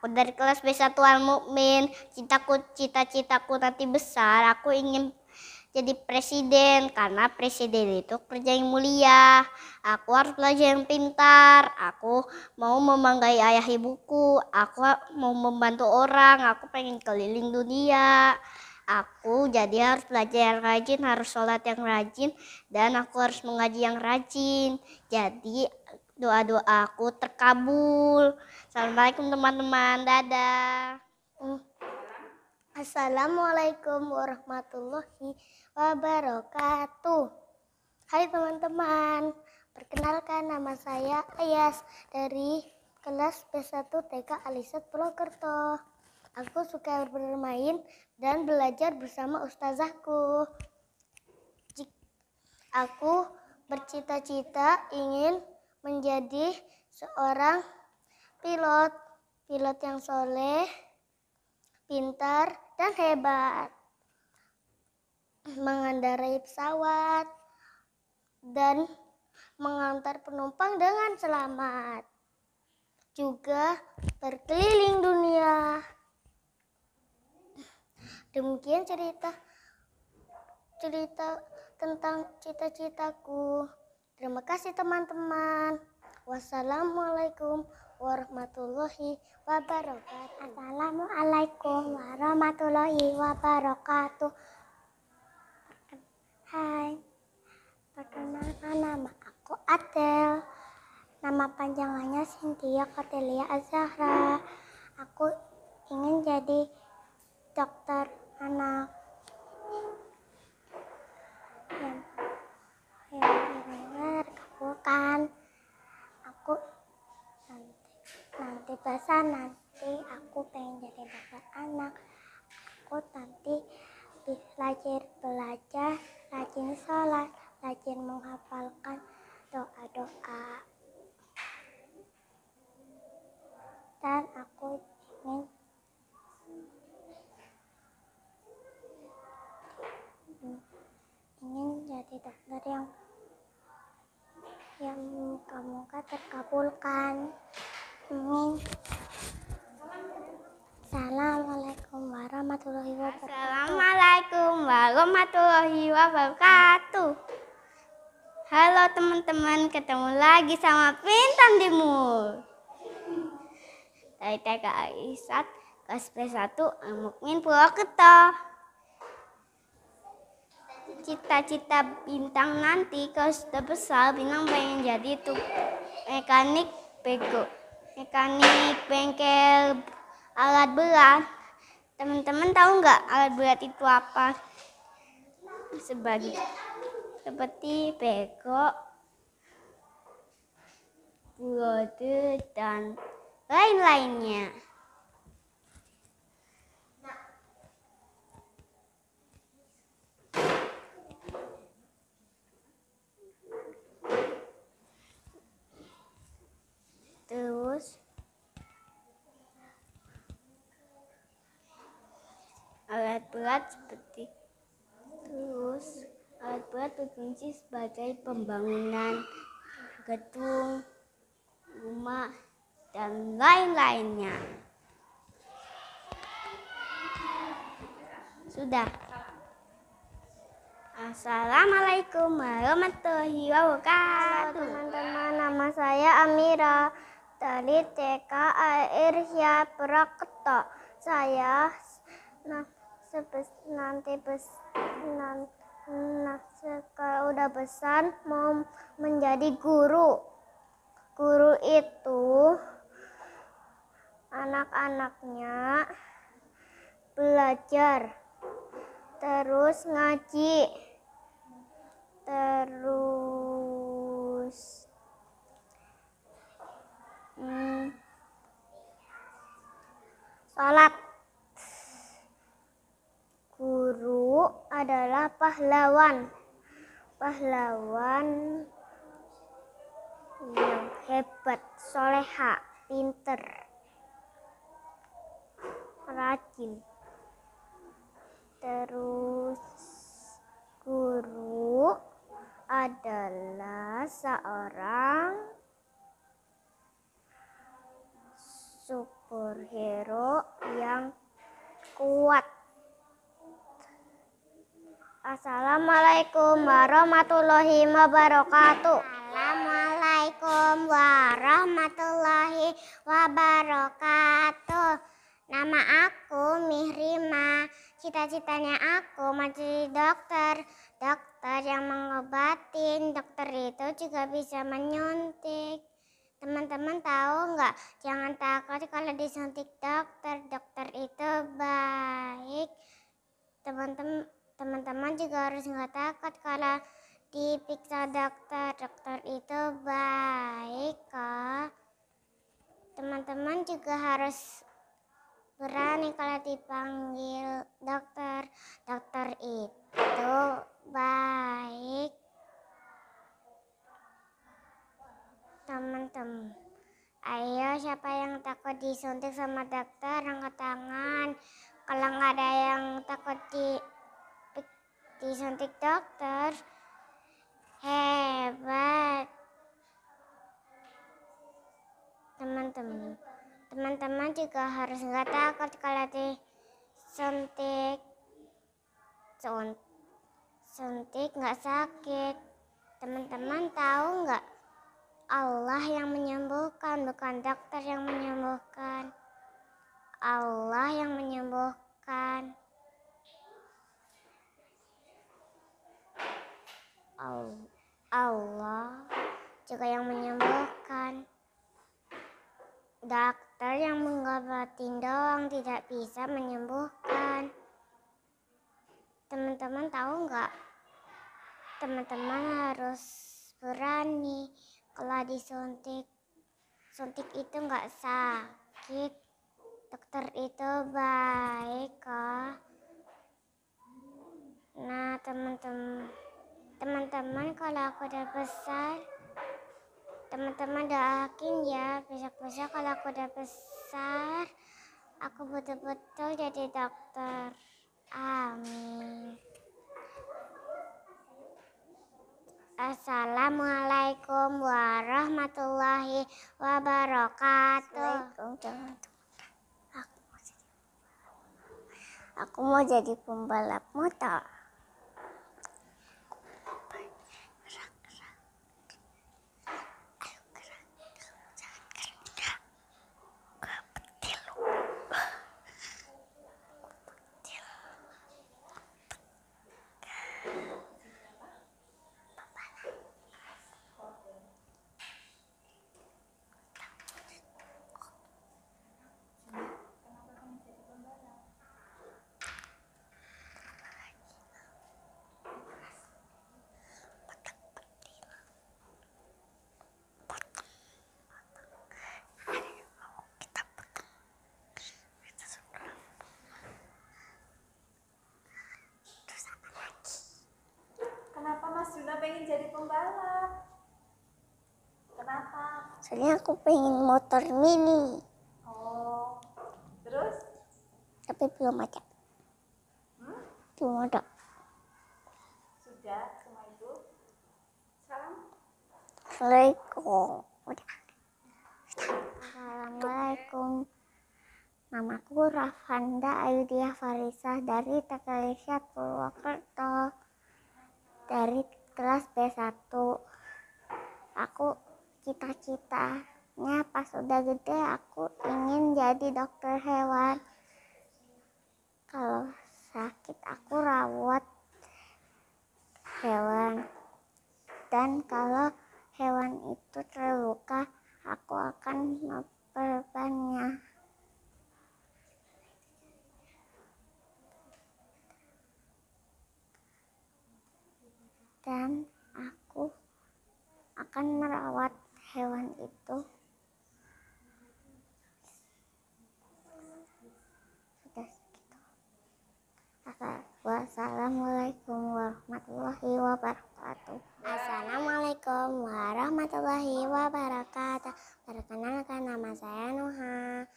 Aku dari kelas B1 Al Mukmin. Cintaku cita-citaku nanti besar. Aku ingin jadi presiden karena presiden itu kerja yang mulia. Aku harus belajar yang pintar. Aku mau membanggai ayah ibuku. Aku mau membantu orang. Aku pengen keliling dunia. Aku jadi harus belajar yang rajin, harus sholat yang rajin, dan aku harus mengaji yang rajin. Jadi doa doa aku terkabul. Assalamualaikum teman-teman. Dadah. Oh. Assalamualaikum warahmatullahi wabarakatuh. Hai teman-teman, perkenalkan nama saya Ayas dari kelas p 1 TK aliset Purwokerto. Aku suka bermain dan belajar bersama ustazahku. Aku bercita-cita ingin menjadi seorang pilot, pilot yang soleh, pintar, dan hebat. Mengendarai pesawat dan mengantar penumpang dengan selamat. Juga berkeliling dunia. Demikian cerita cerita tentang cita-citaku. Terima kasih teman-teman. Wassalamualaikum warahmatullahi wabarakatuh. Assalamualaikum warahmatullahi wabarakatuh. Hai, perkenalkan nama aku Adel. Nama panjangannya Cynthia Cordelia Azahra. Aku ingin jadi dokter berdoa dan aku ingin ingin jadi dokter yang yang kamu kan terkabulkan amin Assalamualaikum warahmatullahi wabarakatuh Assalamualaikum warahmatullahi wabarakatuh Halo teman-teman, ketemu lagi sama Pintan Mul. Dari TK Isat, kelas P1, Amukmin Purwokerto. Cita-cita bintang nanti kalau sudah besar, bintang pengen jadi tuh mekanik bego, mekanik bengkel alat berat. Teman-teman tahu nggak alat berat itu apa? Sebagai seperti bego, brode, dan lain-lainnya. Terus alat berat seperti terus Albert berfungsi sebagai pembangunan gedung, rumah, dan lain-lainnya. Sudah. Assalamualaikum warahmatullahi wabarakatuh. teman-teman, nama saya Amira dari TK Air Prakto. Saya nah, sebes, nanti bes, nanti Nah, sekarang udah besar mau menjadi guru. Guru itu anak-anaknya belajar, terus ngaji, terus hmm, sholat. adalah pahlawan. Pahlawan yang hebat, soleha, pinter, rajin. Terus guru adalah seorang superhero yang kuat Assalamualaikum warahmatullahi wabarakatuh. Assalamualaikum warahmatullahi wabarakatuh. Nama aku Mihrima. Cita-citanya aku mau dokter. Dokter yang mengobatin. Dokter itu juga bisa menyuntik. Teman-teman tahu nggak? Jangan takut kalau disuntik dokter. Dokter itu baik. Teman-teman teman-teman juga harus nggak takut kalau diperiksa dokter dokter itu baik kok teman-teman juga harus berani kalau dipanggil dokter dokter itu baik teman-teman ayo siapa yang takut disuntik sama dokter angkat tangan kalau nggak ada yang takut di disuntik dokter hebat teman-teman teman-teman juga harus nggak takut kalau di suntik suntik nggak sakit teman-teman tahu nggak Allah yang menyembuhkan bukan dokter yang menyembuhkan Allah yang menyembuhkan Allah juga yang menyembuhkan. Dokter yang mengobatin doang tidak bisa menyembuhkan. Teman-teman tahu nggak? Teman-teman harus berani kalau disuntik. Suntik itu nggak sakit. Dokter itu baik kok. Nah teman-teman teman-teman kalau aku udah besar teman-teman doakin ya besok-besok kalau aku udah besar aku betul-betul jadi dokter amin Assalamualaikum warahmatullahi wabarakatuh Aku mau jadi pembalap motor soalnya aku pengen motor mini oh terus tapi belum ada hmm? belum ada sudah semua itu salam assalamualaikum Assalamualaikum Namaku Rafanda Ayudia Farisa dari Teknisya Purwokerto dari kelas B1. Aku cita-citanya pas udah gede aku ingin jadi dokter hewan kalau sakit aku rawat hewan dan kalau hewan itu terluka aku akan memperbannya dan aku akan merawat hewan itu sudah segitu Wassalamualaikum warahmatullahi wabarakatuh Assalamualaikum warahmatullahi wabarakatuh Perkenalkan nama saya Nuha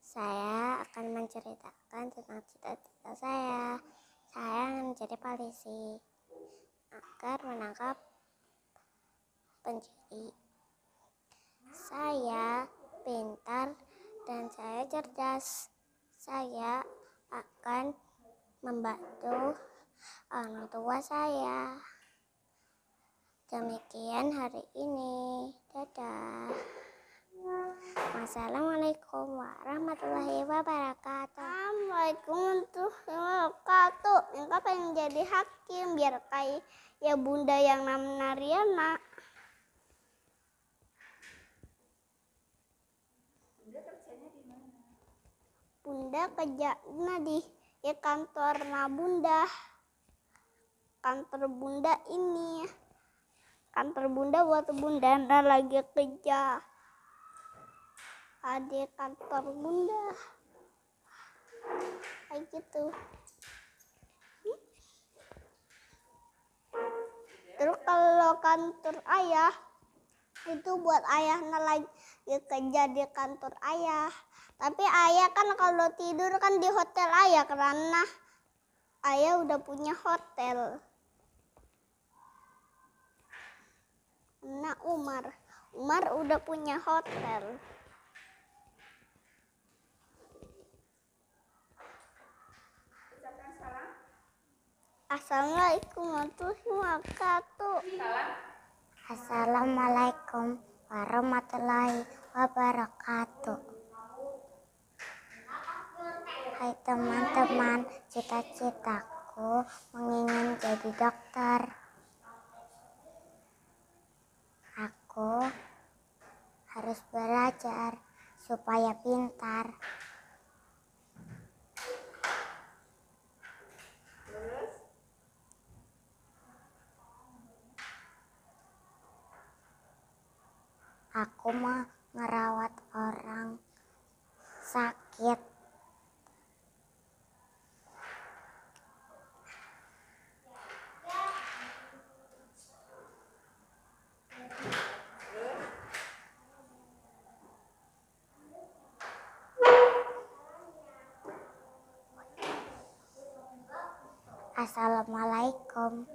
Saya akan menceritakan tentang cita-cita saya Saya akan menjadi polisi Agar menangkap pencuri saya pintar dan saya cerdas. Saya akan membantu orang tua saya. Demikian hari ini. Dadah. Assalamualaikum warahmatullahi wabarakatuh. Assalamualaikum warahmatullahi wabarakatuh. Engkau pengen jadi hakim biar kayak ya bunda yang namanya Riana. bunda kerjanya di ya kantor na bunda kantor bunda ini kantor bunda buat bunda nah lagi kerja ada kantor bunda kayak gitu terus kalau kantor ayah itu buat ayah lagi ya kerja kan, di kantor ayah. Tapi ayah kan kalau tidur kan di hotel ayah karena ayah udah punya hotel. Nah Umar, Umar udah punya hotel. Assalamualaikum warahmatullahi wabarakatuh. Salam. Assalamualaikum warahmatullahi wabarakatuh. Hai teman-teman, cita-citaku mengingin jadi dokter. Aku harus belajar supaya bisa. Assalamualaikum.